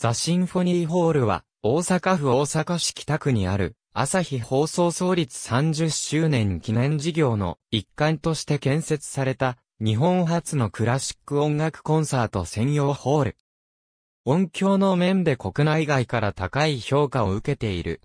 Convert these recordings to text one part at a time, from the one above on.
ザ・シンフォニーホールは、大阪府大阪市北区にある、朝日放送創立30周年記念事業の一環として建設された、日本初のクラシック音楽コンサート専用ホール。音響の面で国内外から高い評価を受けている。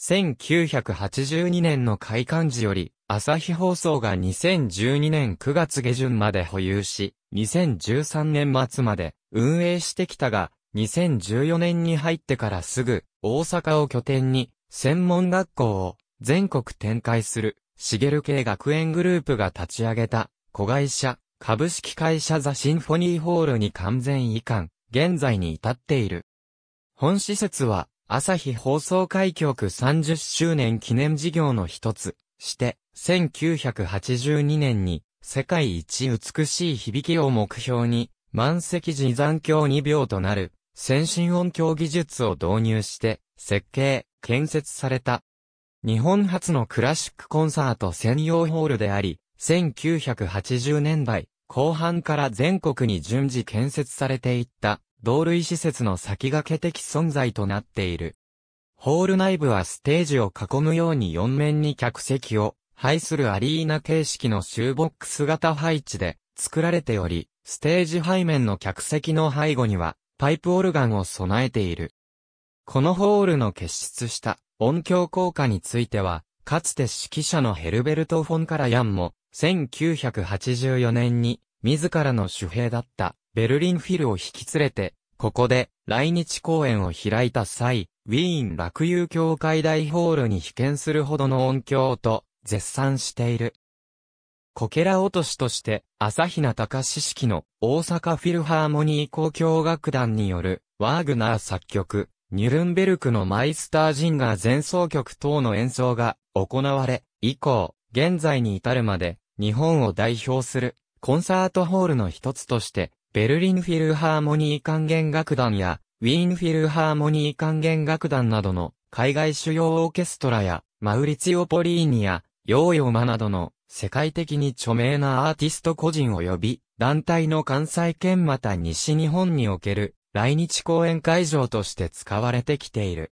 1982年の開館時より、朝日放送が2012年9月下旬まで保有し、2013年末まで運営してきたが、2014年に入ってからすぐ、大阪を拠点に、専門学校を全国展開する、しげる系学園グループが立ち上げた、子会社、株式会社ザ・シンフォニーホールに完全移管、現在に至っている。本施設は、朝日放送開局30周年記念事業の一つ、して、1982年に、世界一美しい響きを目標に、満席時残響2秒となる、先進音響技術を導入して、設計、建設された。日本初のクラシックコンサート専用ホールであり、1980年代後半から全国に順次建設されていった同類施設の先駆け的存在となっている。ホール内部はステージを囲むように4面に客席を配するアリーナ形式のシューボックス型配置で作られており、ステージ背面の客席の背後にはパイプオルガンを備えている。このホールの結出した音響効果については、かつて指揮者のヘルベルト・フォンカラヤンも、1984年に、自らの主兵だったベルリンフィルを引き連れて、ここで来日公演を開いた際、ウィーン落友協会大ホールに被験するほどの音響と絶賛している。こけら落としとして、朝比奈隆式の大阪フィルハーモニー交響楽団による、ワーグナー作曲、ニュルンベルクのマイスタージンガー前奏曲等の演奏が行われ、以降、現在に至るまで、日本を代表するコンサートホールの一つとして、ベルリンフィルハーモニー管弦楽団や、ウィーンフィルハーモニー管弦楽団などの海外主要オーケストラや、マウリツィオ・ポリーニや、ヨーヨーマなどの世界的に著名なアーティスト個人及び、団体の関西圏また西日本における来日公演会場として使われてきている。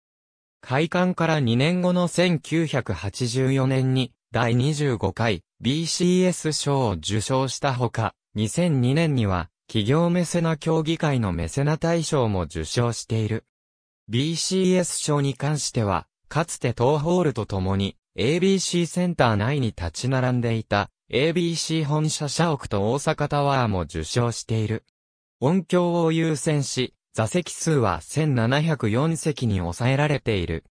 開館から2年後の1984年に第25回 BCS 賞を受賞したほか、2002年には企業メセナ協議会のメセナ大賞も受賞している。BCS 賞に関しては、かつて東ホールと共に ABC センター内に立ち並んでいた ABC 本社社屋と大阪タワーも受賞している。音響を優先し、座席数は1704席に抑えられている。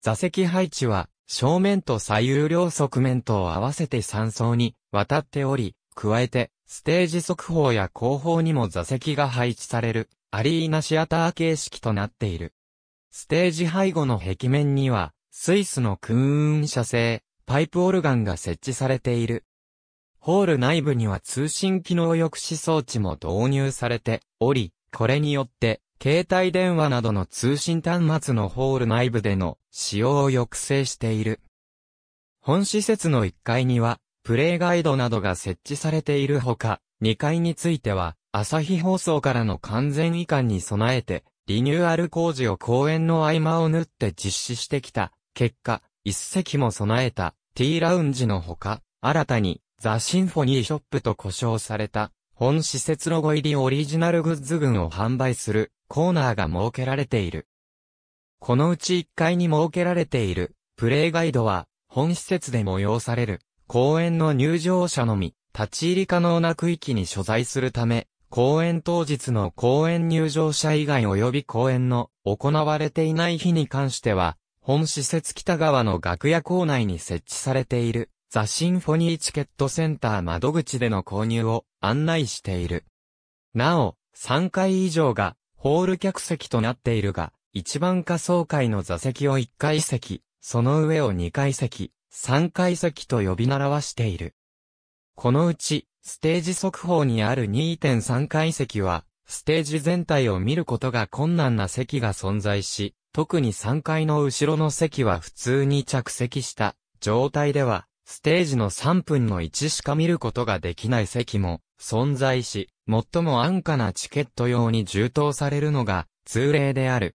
座席配置は正面と左右両側面と合わせて3層に渡っており、加えてステージ速報や後方にも座席が配置されるアリーナシアター形式となっている。ステージ背後の壁面にはスイスの空運社製、パイプオルガンが設置されている。ホール内部には通信機能抑止装置も導入されており、これによって、携帯電話などの通信端末のホール内部での使用を抑制している。本施設の1階には、プレイガイドなどが設置されているほか、2階については、朝日放送からの完全移管に備えて、リニューアル工事を公演の合間を縫って実施してきた結果、一席も備えた T ラウンジのほか、新たにザ・シンフォニーショップと呼称された本施設ロゴ入りオリジナルグッズ群を販売するコーナーが設けられている。このうち1階に設けられているプレイガイドは本施設で催される公園の入場者のみ立ち入り可能な区域に所在するため公演当日の公演入場者以外及び公演の行われていない日に関しては、本施設北側の楽屋構内に設置されている、ザ・シンフォニーチケットセンター窓口での購入を案内している。なお、3階以上が、ホール客席となっているが、一番下層階の座席を1階席、その上を2階席、3階席と呼び習わしている。このうち、ステージ速報にある2.3階席は、ステージ全体を見ることが困難な席が存在し、特に3階の後ろの席は普通に着席した状態では、ステージの3分の1しか見ることができない席も存在し、最も安価なチケット用に充当されるのが通例である。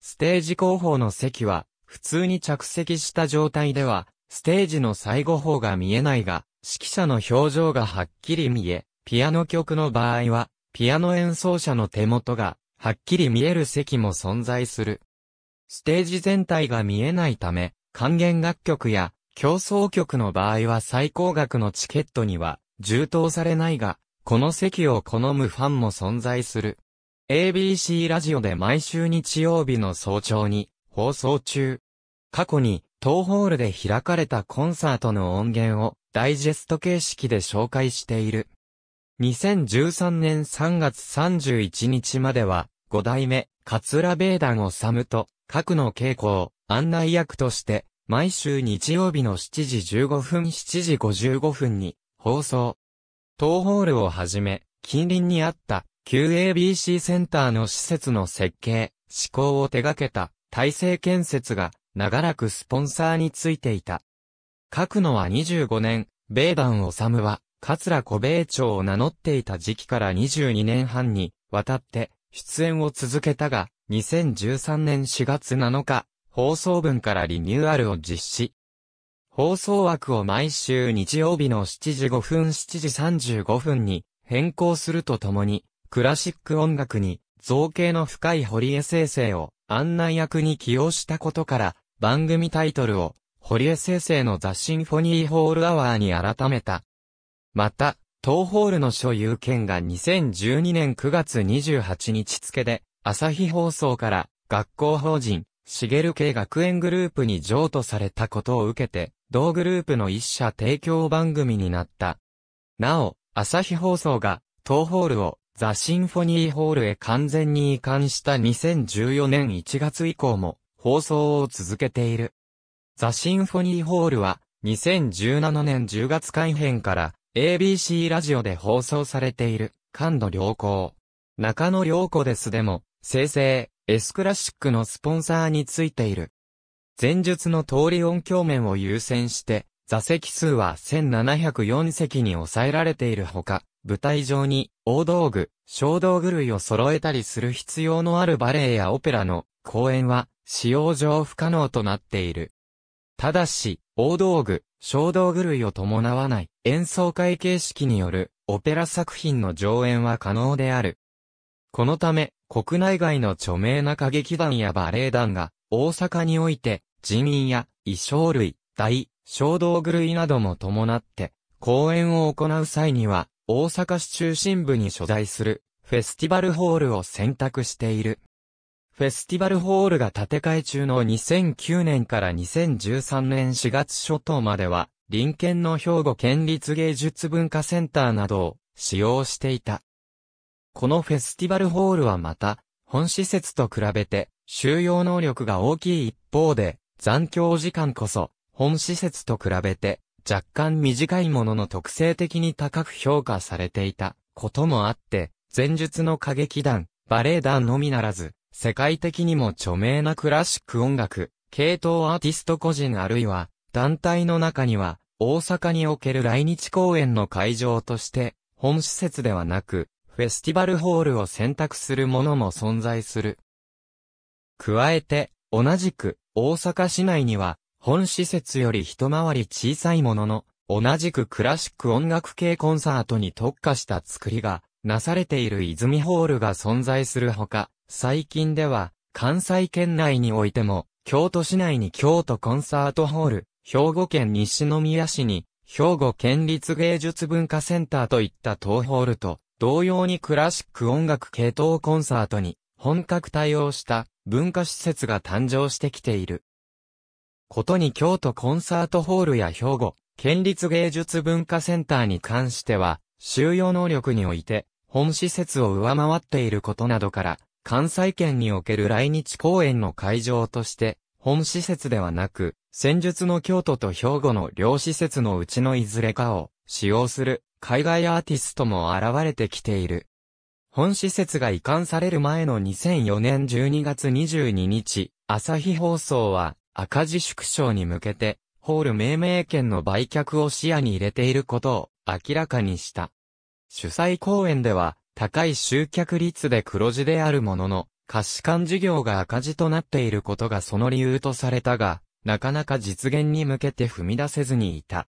ステージ後方の席は、普通に着席した状態では、ステージの最後方が見えないが、指揮者の表情がはっきり見え、ピアノ曲の場合は、ピアノ演奏者の手元がはっきり見える席も存在する。ステージ全体が見えないため、還元楽曲や競争曲の場合は最高額のチケットには充当されないが、この席を好むファンも存在する。ABC ラジオで毎週日曜日の早朝に放送中。過去に東ホールで開かれたコンサートの音源をダイジェスト形式で紹介している。2013年3月31日までは5代目、桂米団ムと核の傾向、案内役として、毎週日曜日の7時15分7時55分に放送。東ホールをはじめ、近隣にあった QABC センターの施設の設計、施行を手掛けた体制建設が長らくスポンサーについていた。各のは25年、米団治は、桂小米町を名乗っていた時期から22年半にわたって出演を続けたが、2013年4月7日、放送分からリニューアルを実施。放送枠を毎週日曜日の7時5分7時35分に変更するとともに、クラシック音楽に造形の深い堀江先生を案内役に起用したことから、番組タイトルを堀江先生のザ・シンフォニーホールアワーに改めた。また、当ホールの所有権が2012年9月28日付で朝日放送から学校法人、茂系学園グループに譲渡されたことを受けて、同グループの一社提供番組になった。なお、朝日放送が、東ホールをザ・シンフォニーホールへ完全に移管した2014年1月以降も放送を続けている。ザ・シンフォニーホールは2017年10月改編から ABC ラジオで放送されている感度良好。中野良子ですでも生成、S クラシックのスポンサーについている。前述の通り音響面を優先して、座席数は1704席に抑えられているほか、舞台上に大道具、小道具類を揃えたりする必要のあるバレエやオペラの公演は使用上不可能となっている。ただし、大道具、小道具類を伴わない演奏会形式によるオペラ作品の上演は可能である。このため、国内外の著名な歌劇団やバレエ団が、大阪において、人員や衣装類、大、小道具類なども伴って、公演を行う際には、大阪市中心部に所在する、フェスティバルホールを選択している。フェスティバルホールが建て替え中の2009年から2013年4月初頭までは、林県の兵庫県立芸術文化センターなどを使用していた。このフェスティバルホールはまた、本施設と比べて、収容能力が大きい一方で、残響時間こそ、本施設と比べて、若干短いものの特性的に高く評価されていたこともあって、前述の歌劇団、バレエ団のみならず、世界的にも著名なクラシック音楽、系統アーティスト個人あるいは、団体の中には、大阪における来日公演の会場として、本施設ではなく、フェスティバルホールを選択するものも存在する。加えて、同じく、大阪市内には、本施設より一回り小さいものの、同じくクラシック音楽系コンサートに特化した作りが、なされている泉ホールが存在するほか、最近では、関西圏内においても、京都市内に京都コンサートホール、兵庫県西宮市に、兵庫県立芸術文化センターといった東ホールと、同様にクラシック音楽系統コンサートに本格対応した文化施設が誕生してきている。ことに京都コンサートホールや兵庫、県立芸術文化センターに関しては、収容能力において、本施設を上回っていることなどから、関西圏における来日公演の会場として、本施設ではなく、戦術の京都と兵庫の両施設のうちのいずれかを使用する海外アーティストも現れてきている。本施設が移管される前の2004年12月22日、朝日放送は赤字縮小に向けて、ホール命名権の売却を視野に入れていることを明らかにした。主催公演では、高い集客率で黒字であるものの、貸し館事業が赤字となっていることがその理由とされたが、なかなか実現に向けて踏み出せずにいた。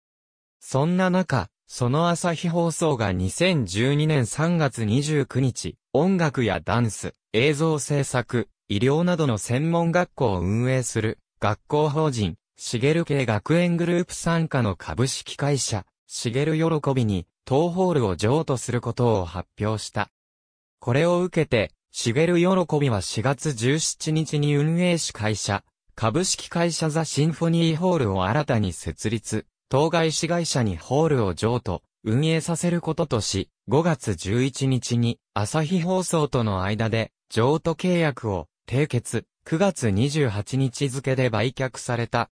そんな中、その朝日放送が2012年3月29日、音楽やダンス、映像制作、医療などの専門学校を運営する、学校法人、しげる系学園グループ参加の株式会社、しげる喜びに、東ホールを譲渡することを発表した。これを受けて、しげる喜びは4月17日に運営し会社、株式会社ザ・シンフォニーホールを新たに設立。当該市会社にホールを譲渡、運営させることとし、5月11日に朝日放送との間で譲渡契約を締結、9月28日付で売却された。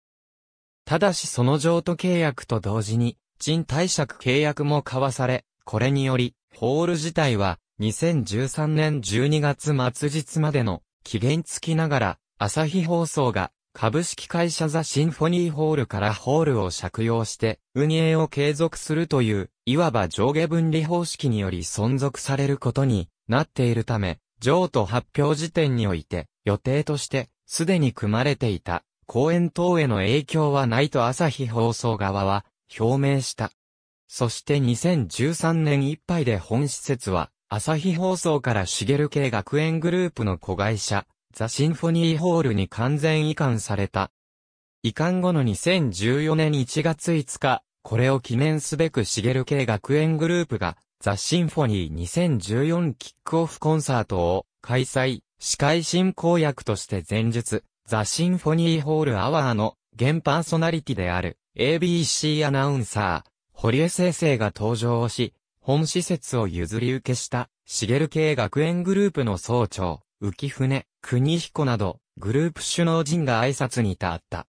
ただしその譲渡契約と同時に、賃貸借契約も交わされ、これにより、ホール自体は2013年12月末日までの期限付きながら、朝日放送が株式会社ザ・シンフォニーホールからホールを借用して、運営を継続するという、いわば上下分離方式により存続されることになっているため、譲渡発表時点において、予定として、すでに組まれていた、公演等への影響はないと朝日放送側は、表明した。そして2013年いっぱいで本施設は、朝日放送から茂系学園グループの子会社、ザ・シンフォニーホールに完全移管された。移管後の2014年1月5日、これを記念すべく茂系学園グループが、ザ・シンフォニー2014キックオフコンサートを開催、司会進行役として前日、ザ・シンフォニーホールアワーの現パーソナリティである ABC アナウンサー、堀江先生が登場し、本施設を譲り受けした、茂系学園グループの総長、浮船、国彦など、グループ首脳陣が挨拶に立った。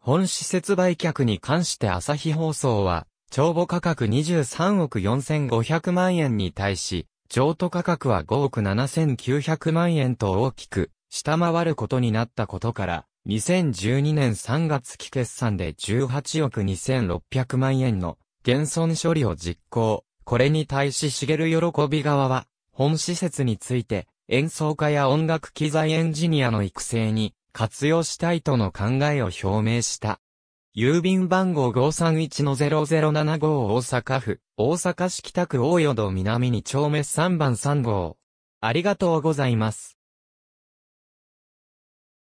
本施設売却に関して朝日放送は、帳簿価格23億4500万円に対し、譲渡価格は5億7900万円と大きく、下回ることになったことから、2012年3月期決算で18億2600万円の減損処理を実行。これに対し茂喜び側は、本施設について、演奏家や音楽機材エンジニアの育成に活用したいとの考えを表明した。郵便番号531-0075大阪府、大阪市北区大淀南2丁目3番3号。ありがとうございます。